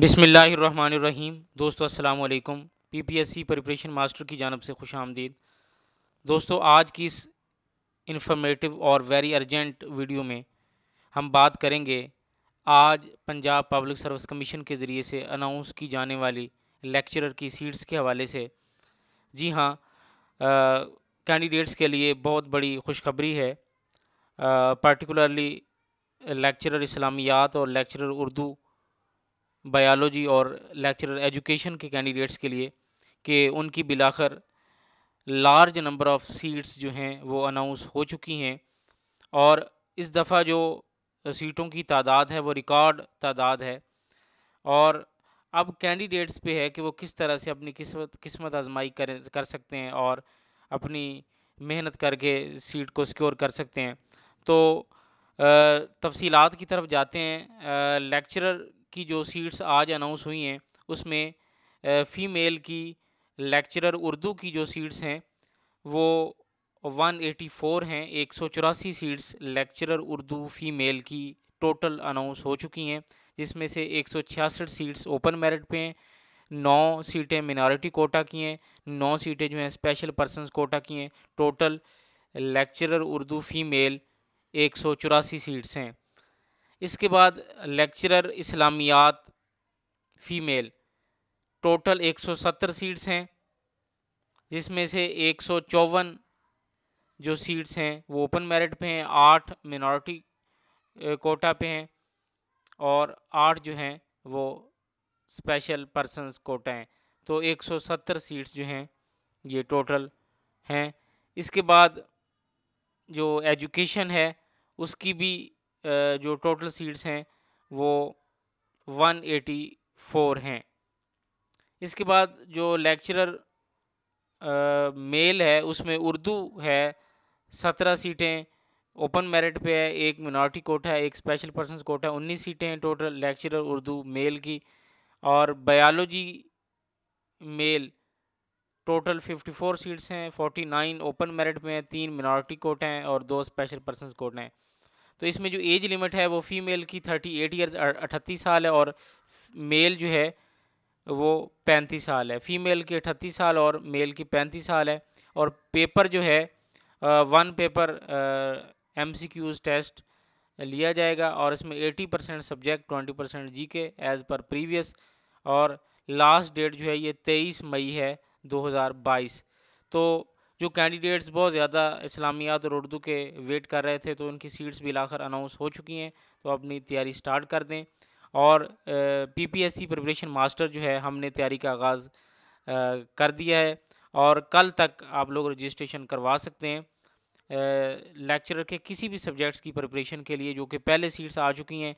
बिसमीम दोस्तों अस्सलाम वालेकुम पीपीएससी प्रिपरेशन मास्टर की जानब से खुश आमदीद दोस्तों आज की इस इंफॉर्मेटिव और वेरी अर्जेंट वीडियो में हम बात करेंगे आज पंजाब पब्लिक सर्विस कमीशन के ज़रिए से अनाउंस की जाने वाली लेक्चरर की सीट्स के हवाले से जी हाँ कैंडिडेट्स के लिए बहुत बड़ी खुशखबरी है पर्टिकुलरली लेक्चरर इस्लामियात और लेक्चरर उर्दू बायोलॉजी और लेक्चरर एजुकेशन के कैंडिडेट्स के लिए कि उनकी बिलाखर लार्ज नंबर ऑफ़ सीट्स जो हैं वो अनाउंस हो चुकी हैं और इस दफ़ा जो सीटों की तादाद है वो रिकॉर्ड तादाद है और अब कैंडिडेट्स पे है कि वो किस तरह से अपनी किस्मत किस्मत आजमाई कर कर सकते हैं और अपनी मेहनत करके सीट को सिक्योर कर सकते हैं तो तफसीलात की तरफ जाते हैं लेक्चरर की जो सीट्स आज अनाउंस हुई हैं उसमें फ़ीमेल की लेक्चरर उर्दू की जो सीट्स हैं वो 184 हैं एक सीट्स लेक्चरर उर्दू फ़ीमेल की टोटल अनाउंस हो चुकी हैं जिसमें से एक सीट्स ओपन मेरिट पे हैं नौ सीटें मिनारिटी कोटा की हैं नौ सीटें जो हैं स्पेशल पर्सनस कोटा की हैं टोटल लेक्चरर उर्दू फ़ीमेल एक सीट्स हैं इसके बाद लेक्चरर इस्लामियात फीमेल टोटल 170 सीट्स हैं जिसमें से एक जो सीट्स हैं वो ओपन मेरिट पे हैं आठ मिनॉरिटी कोटा पे हैं और आठ जो हैं वो स्पेशल पर्सनस कोटा हैं तो 170 सीट्स जो हैं ये टोटल हैं इसके बाद जो एजुकेशन है उसकी भी जो टोटल सीट्स हैं वो 184 हैं इसके बाद जो लेक्चरर मेल है उसमें उर्दू है सत्रह सीटें ओपन मेरिट पे है एक मिनॉरिटी कोटा है एक स्पेशल पर्सन कोटा है उन्नीस सीटें हैं टोटल लेक्चरर उर्दू मेल की और बायोलॉजी मेल टोटल 54 सीट्स हैं 49 ओपन मेरिट में हैं तीन मिनॉरिटी कोटे हैं और दो स्पेशल पर्सन कोटे हैं तो इसमें जो एज लिमिट है वो फीमेल की थर्टी एट ईयर अठतीस साल है और मेल जो है वो पैंतीस साल है फीमेल की अठतीस साल और मेल की पैंतीस साल है और पेपर जो है one paper M C test लिया जाएगा और इसमें 80 परसेंट सब्जेक्ट 20 परसेंट जी के एज़ पर प्रीवियस और लास्ट डेट जो है ये 23 मई है 2022 तो जो कैंडिडेट्स बहुत ज़्यादा इस्लामियात और उर्दू के वेट कर रहे थे तो उनकी सीट्स भी लाकर अनाउंस हो चुकी हैं तो अपनी तैयारी स्टार्ट कर दें और पीपीएससी प्रिपरेशन मास्टर जो है हमने तैयारी का आगाज़ कर दिया है और कल तक आप लोग रजिस्ट्रेशन करवा सकते हैं लेक्चरर के किसी भी सब्जेक्ट्स की प्रिपरेशन के लिए जो कि पहले सीट्स आ चुकी हैं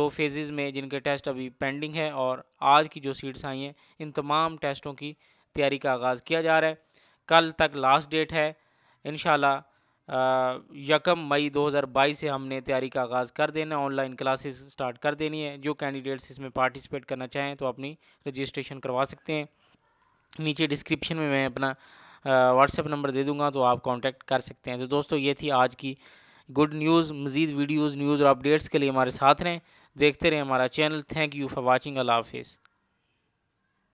दो फेजेस में जिनके टेस्ट अभी पेंडिंग है और आज की जो सीट्स आई हैं इन तमाम टेस्टों की तैयारी का आगाज़ किया जा रहा है कल तक लास्ट डेट है इन यकम मई 2022 से हमने तैयारी का आगाज़ कर देना ऑनलाइन क्लासेस स्टार्ट कर देनी है जो कैंडिडेट्स इसमें पार्टिसिपेट करना चाहें तो अपनी रजिस्ट्रेशन करवा सकते हैं नीचे डिस्क्रिप्शन में मैं अपना व्हाट्सएप नंबर दे दूंगा तो आप कांटेक्ट कर सकते हैं तो दोस्तों ये थी आज की गुड न्यूज़ मज़ीद वीडियोज़ न्यूज़ और अपडेट्स के लिए हमारे साथ रहें देखते रहें हमारा channel thank you for watching अल्लाह हाफिज़